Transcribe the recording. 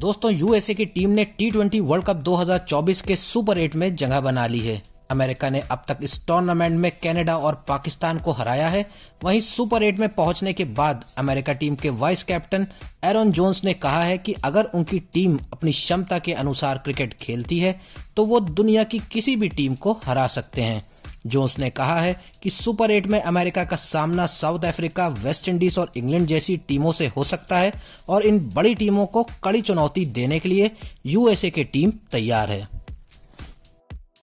दोस्तों यूएसए की टीम ने टी ट्वेंटी वर्ल्ड कप 2024 के सुपर एट में जगह बना ली है अमेरिका ने अब तक इस टूर्नामेंट में कनाडा और पाकिस्तान को हराया है वहीं सुपर एट में पहुंचने के बाद अमेरिका टीम के वाइस कैप्टन एरोन जोन्स ने कहा है कि अगर उनकी टीम अपनी क्षमता के अनुसार क्रिकेट खेलती है तो वो दुनिया की किसी भी टीम को हरा सकते हैं जोन्स ने कहा है कि सुपर एट में अमेरिका का सामना साउथ अफ्रीका वेस्ट इंडीज और इंग्लैंड जैसी टीमों से हो सकता है और इन बड़ी टीमों को कड़ी चुनौती देने के लिए यूएसए की टीम तैयार है